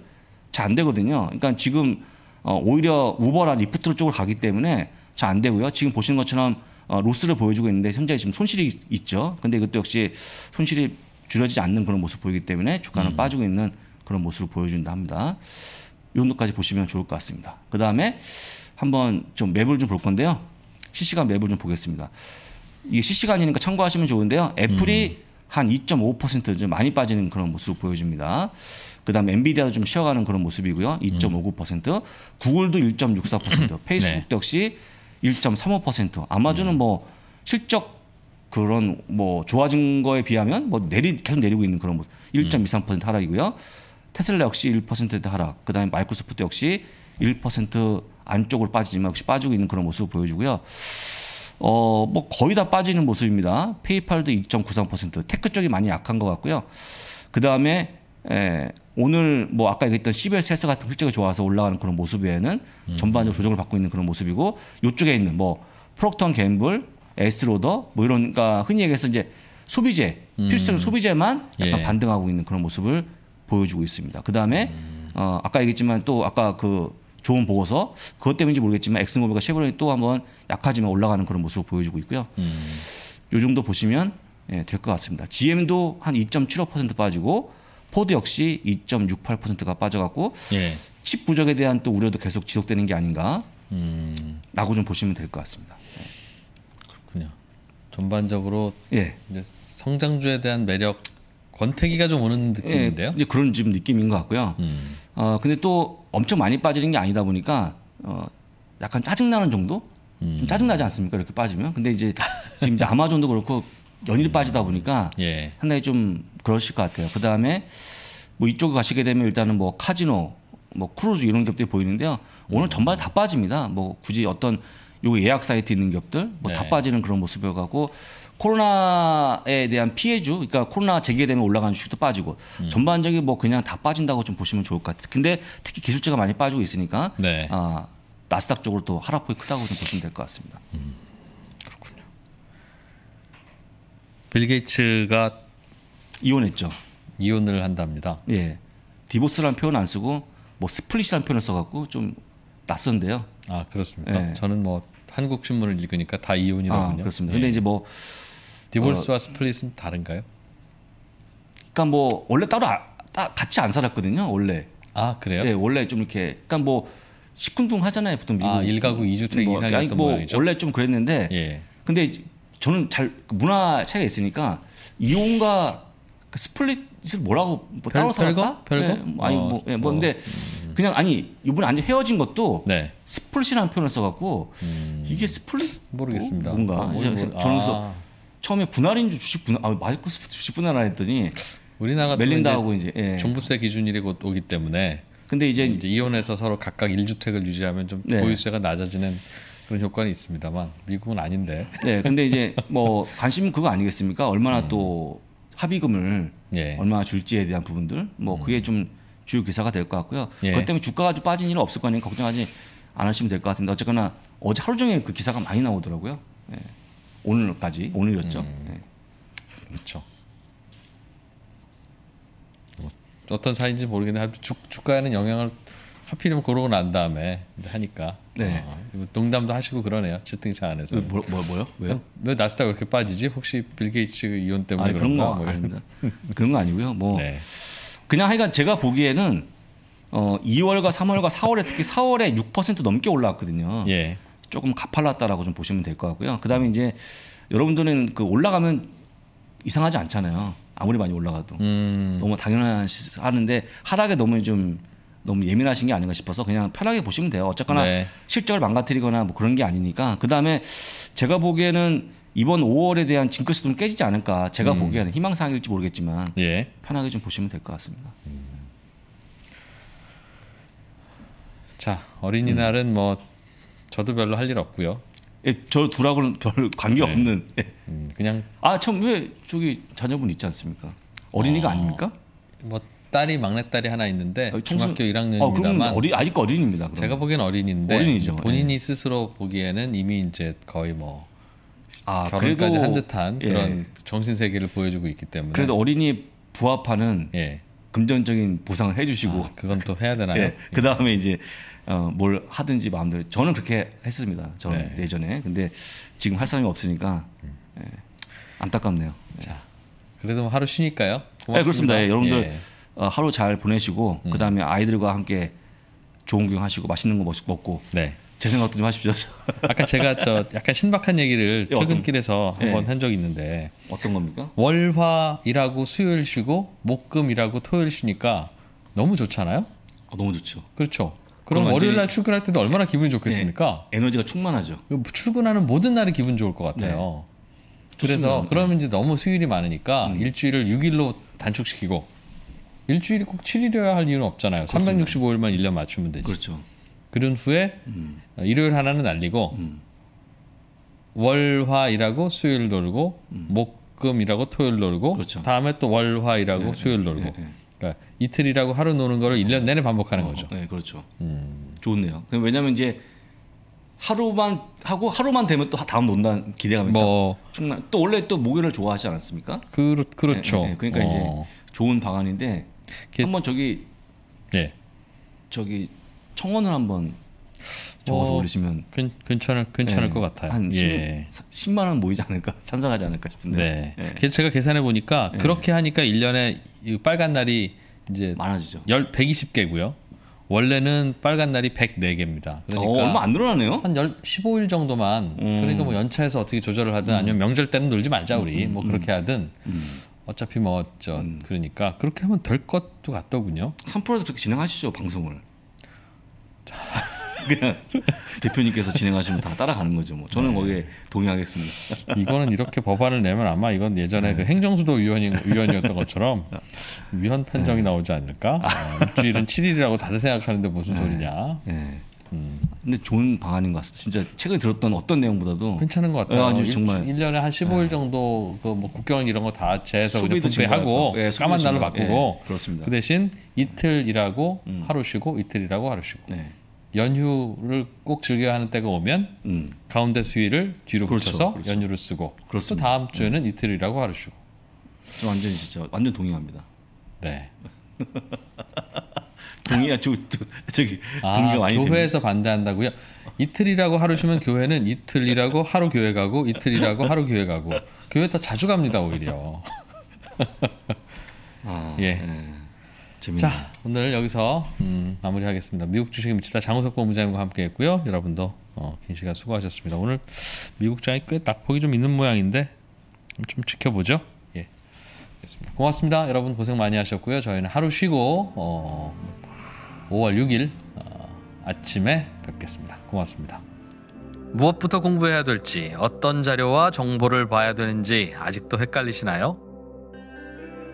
[SPEAKER 2] 잘 안 되거든요. 그러니까 지금 어, 오히려 우버나 리프트 쪽으로 가기 때문에 잘 안 되고요. 지금 보시는 것처럼 어, 로스를 보여주고 있는데 현재 지금 손실이 있죠. 근데 이것도 역시 손실이 줄여지지 않는 그런 모습 보이기 때문에 주가는 음. 빠지고 있는 그런 모습을 보여준다 합니다. 정도까지 보시면 좋을 것 같습니다. 그 다음에 한번 좀 맵을 좀 볼 건데요. 실시간 맵을 좀 보겠습니다. 이게 실시간이니까 참고하시면 좋은데요. 애플이 음. 한2.5%좀 많이 빠지는 그런 모습을 보여줍니다. 그다음 엔비디아도 좀 쉬어가는 그런 모습이고요. 2.59%, 음. 구글도 1.64%, 음. 페이스북 네. 역시 1.35%. 아마존은 음. 뭐 실적 그런 뭐 좋아진 거에 비하면 뭐 내리 계속 내리고 있는 그런 1.23% 하락이고요. 테슬라 역시 1%대 하락, 그다음에 마이크로소프트 역시 1% 안쪽으로 빠지지만 역시 빠지고 있는 그런 모습을 보여주고요. 어, 뭐 거의 다 빠지는 모습입니다. 페이팔도 2.93%, 테크 쪽이 많이 약한 것 같고요. 그다음에 에, 예, 오늘 뭐 아까 얘기했던 CBS 헬스 같은 실적이 좋아서 올라가는 그런 모습 외에는 음. 전반적으로 조정을 받고 있는 그런 모습이고 요쪽에 있는 뭐 프록턴 갬블, 에스로더 뭐 이런 그러니까 흔히 얘기해서 이제 소비재, 음. 필수적인 소비재만 약간 예. 반등하고 있는 그런 모습을 보여주고 있습니다. 그 다음에 음. 어, 아까 얘기했지만 또 아까 그 좋은 보고서 그것 때문인지 모르겠지만 엑스모빌과 쉐보레이 또 한번 약하지만 올라가는 그런 모습을 보여주고 있고요. 음. 요 정도 보시면 예, 될것 같습니다. GM도 한 2.75% 빠지고 포드 역시 2.68%가 빠져갖고 예. 칩 부족에 대한 또 우려도 계속 지속되는 게 아닌가라고 음. 좀 보시면 될 것 같습니다. 예. 그렇군요. 전반적으로 예.
[SPEAKER 1] 성장주에
[SPEAKER 2] 대한 매력 권태기가 좀 오는 느낌인데요. 예, 그런 지금 느낌인 것 같고요. 음. 어, 근데 또 엄청 많이 빠지는 게 아니다 보니까 어, 약간 짜증나는 정도? 음. 좀 짜증나지 않습니까? 이렇게 빠지면. 근데 이제 지금 이제 아마존도 그렇고 연일 음. 빠지다 보니까 예. 상당히 좀 그러실 것 같아요. 그 다음에 뭐 이쪽에 가시게 되면 일단은 뭐 카지노, 뭐 크루즈 이런 기업들이 보이는데요. 오늘 음. 전반 에다 빠집니다. 뭐 굳이 어떤 요 예약 사이트 있는 기업들 뭐다 네. 빠지는 그런 모습이어가고 코로나에 대한 피해주, 그러니까 코로나 재개되면 올라가는 주식도 빠지고 음. 전반적인 뭐 그냥 다 빠진다고 좀 보시면 좋을 것 같아요. 근데 특히 기술주가 많이 빠지고 있으니까 네. 아, 나스닥 쪽으로 또 하락폭이 크다고 좀 보시면 될 것 같습니다. 음. 그렇군요. 빌 게이츠가 이혼했죠. 이혼을 한답니다. 예. 디보스라는 표현 안 쓰고 뭐 스플릿이라는 표현을 써갖고 좀 낯선데요. 아 그렇습니까? 예. 저는 뭐 한국
[SPEAKER 1] 신문을 읽으니까 다 이혼이더군요. 아, 그렇습니다. 예. 근데 이제 뭐 디볼스와 어, 스플릿은 다른가요?
[SPEAKER 2] 그러니까 뭐 원래 따로 아, 따, 같이 안 살았거든요. 원래. 아 그래요? 예, 원래 좀 이렇게 그러니까 뭐 시큰둥 하잖아요. 보통 미국. 아 일가구 이주택 뭐, 이상이었던 뭐, 모양이죠. 원래 좀 그랬는데. 예. 근데 저는 잘 그 문화 차이가 있으니까 이혼과 그 스플릿을 뭐라고 뭐 따로 살까 별거? 별거? 예, 뭐 아니 어, 뭐, 예, 뭐, 뭐 근데. 음. 음. 그냥 아니 이번에 안전 헤어진 것도 네. 스플릿이라는 표현을 써갖고 음... 이게 스플릿 모르겠습니다. 뭐, 뭔가 뭐, 뭐, 저는 아... 처음에 분할인 줄 주식 분할 아마이크로 주식
[SPEAKER 1] 분할을 했더니 우리나라 멜린다하고 이제, 이제 예. 종부세 기준일이 곧 오기 때문에 근데 이제, 이제 이혼해서 서로 각각 일주택을 유지하면 좀 네. 보유세가 낮아지는 그런 효과는 있습니다만 미국은 아닌데. 네, 근데
[SPEAKER 2] 이제 뭐 관심은 그거 아니겠습니까? 얼마나 음. 또 합의금을 예. 얼마나 줄지에 대한 부분들 뭐 음. 그게 좀 주요 기사가 될 것 같고요. 예. 그것 때문에 주가가 아 빠진 일은 없을 거니까 걱정하지 않으시면 될 것 같은데 어쨌거나 어제 하루 종일 그 기사가 많이 나오더라고요. 예. 오늘까지 오늘이었죠. 음. 예. 그렇죠.
[SPEAKER 1] 뭐 어떤 사인지 모르겠는데 주, 주가에는 영향을 하필이면 그러고 난 다음에 하니까 네. 어, 농담도 하시고 그러네요
[SPEAKER 2] 채팅창 안에서 그 뭐, 뭐, 뭐요? 왜요? 어? 왜
[SPEAKER 1] 나스닥 그렇게 빠지지? 혹시 빌 게이츠 이혼 때문에 아니, 그런 그런 거뭐 아닙니다.
[SPEAKER 2] 그런 거 아니고요. 뭐 네. 그냥 하여간 제가 보기에는 어 2월과 3월과 4월에 특히 4월에 6% 넘게 올라왔거든요. 예. 조금 가팔랐다라고 좀 보시면 될 것 같고요. 그다음에 이제 여러분들은 그 올라가면 이상하지 않잖아요. 아무리 많이 올라가도 음. 너무 당연한 하는데 하락에 너무 좀 너무 예민하신 게 아닌가 싶어서 그냥 편하게 보시면 돼요. 어쨌거나 네. 실적을 망가뜨리거나 뭐 그런 게 아니니까. 그다음에 제가 보기에는 이번 5월에 대한 징크스도 깨지지 않을까 제가 음. 보기에는 희망사항일지 모르겠지만 예. 편하게 좀 보시면 될 것 같습니다. 음.
[SPEAKER 1] 자 어린이날은 음. 뭐 저도 별로 할 일 없고요.
[SPEAKER 2] 예, 저 둘하고는 별 관계 네. 없는. 예. 음, 그냥
[SPEAKER 1] 아참 왜 저기 자녀분 있지 않습니까? 어린이가 어... 아닙니까? 뭐 딸이 막내 딸이 하나 있는데 아, 중학교 1학년입니다만 아, 어, 어리... 아직 어린입니다. 그러면. 제가 보기엔 어린인데 어린이죠. 본인이 예. 스스로 보기에는 이미 이제 거의 뭐 아, 결혼까지 한 듯한 예. 그런 정신 세계를 보여주고 있기 때문에 그래도
[SPEAKER 2] 어린이 부합하는 예. 금전적인 보상을 해주시고 아, 그건 또 해야 되나요? 예. 예. 그 다음에 이제 어, 뭘 하든지 마음대로 저는 그렇게 했습니다. 저는 네. 예전에 근데 지금 할 사람이 없으니까 음. 예. 안타깝네요. 예. 자, 그래도
[SPEAKER 1] 뭐 하루 쉬니까요. 고맙습니다. 예, 그렇습니다. 예, 여러분들 예.
[SPEAKER 2] 어, 하루 잘 보내시고 음. 그 다음에 아이들과 함께 좋은 구경하시고 맛있는 거 먹고 네. 제 생각도 좀 하십시오.
[SPEAKER 1] 아까 제가 저 약간 신박한 얘기를 예, 퇴근길에서 한번 예. 한 적이 있는데
[SPEAKER 2] 어떤 겁니까?
[SPEAKER 1] 월화일하고 수요일 쉬고 목금일하고 토요일 쉬니까 너무 좋잖아요. 아, 너무 좋죠. 그렇죠. 그럼 월요일 날 출근할 때도 얼마나 기분이 예, 좋겠습니까? 예, 에너지가 충만하죠. 그 출근하는 모든 날이 기분 좋을 것 같아요. 네. 그래서 그러면 이제 너무 수요일이 많으니까 음. 일주일을 6일로 단축시키고 일주일이 꼭 7일이어야 할 이유는 없잖아요. 그렇습니다. 365일만 1년 맞추면 되지. 그렇죠. 그런 후에 음. 일요일 하나는 날리고 음. 월화일하고 수요일 놀고 음. 목금이라고 토요일 놀고 그렇죠. 다음에 또 월화일하고 네, 수요일 놀고 네, 네. 그러니까 이틀이라고 하루 노는 거를 일년 내내 반복하는 어, 거죠.
[SPEAKER 2] 네, 그렇죠. 음. 좋네요. 왜냐하면 이제 하루만 하고 하루만 되면 또 다음 논다 기대감이 뭐, 또 원래 또 목요일을 좋아하지 않았습니까? 그, 그렇죠. 네, 네, 그러니까 어. 이제 좋은 방안인데 게, 한번 저기 네. 저기 청원을 한번 적어서 어, 올리시면 괜, 찮을 괜찮을 네, 것 같아요. 한 10, 예. 10만 원 모이지 않을까 찬성하지 않을까 싶은데. 네. 예.
[SPEAKER 1] 제가 계산해 보니까 예. 그렇게 하니까 1년에 빨간 날이 이제 많아지죠. 10, 120개고요. 원래는 빨간 날이 104개입니다. 그러니까 어, 얼마 안 늘어나네요. 한 10, 15일 정도만. 음. 그러니까 뭐 연차에서 어떻게 조절을 하든 음. 아니면 명절 때는 놀지 말자 우리. 음, 뭐 음, 그렇게 하든 음. 음. 어차피 뭐저 그러니까 그렇게 하면 될 것도 같더군요. 3%에서 그렇게 진행하시죠 방송을. 그냥 대표님께서 진행하시면 다 따라가는 거죠. 뭐 저는 네. 거기에 동의하겠습니다. 이거는 이렇게 법안을 내면 아마 이건 예전에 네. 그 행정수도 위원이, 위원이었던 것처럼 아. 위헌 판정이 네. 나오지 않을까? 아, 일주일은 7일이라고 다들 생각하는데
[SPEAKER 2] 무슨 네. 소리냐? 음. 근데 좋은 방안인 것 같습니다. 진짜 최근 에 들었던 어떤 내용보다도 괜찮은 것 같아요. 아, 정말 1,
[SPEAKER 1] 년에한 15일 정도 그 뭐 국경 이런 거 다
[SPEAKER 2] 재해서 분배하고 예, 까만 날로 바꾸고 예, 그렇습니다. 그
[SPEAKER 1] 대신 이틀 이라고 음. 하루 쉬고 이틀 이라고 하루 쉬고 네. 연휴를 꼭 즐겨야 하는 때가 오면 음. 가운데 수위를 뒤로 그렇죠, 붙여서 그렇죠. 연휴를 쓰고 그렇습니다. 또 다음 주에는 음. 이틀이라고 하루 쉬고 완전
[SPEAKER 2] 진짜 완전
[SPEAKER 1] 동의합니다. 네. 동의야 저, 저기 아, 교회에서 됩니다. 반대한다고요? 이틀이라고 하루 쉬면 교회는 이틀이라고 하루 교회 가고 이틀이라고 하루 교회 가고 교회 더 자주 갑니다 오히려. 아, 예. 네. 재밌네요. 자 오늘 여기서 음, 마무리하겠습니다. 미국 주식에 미치다 장우석 본부장님과 함께했고요. 여러분도 어, 긴 시간 수고하셨습니다. 오늘 미국 장이 꽤 낙폭이 좀 있는 모양인데 좀 지켜보죠. 예, 됐습니다. 고맙습니다. 여러분 고생 많이 하셨고요. 저희는 하루 쉬고 어, 5월 6일 어, 아침에 뵙겠습니다. 고맙습니다. 무엇부터 공부해야 될지, 어떤 자료와 정보를 봐야 되는지 아직도 헷갈리시나요?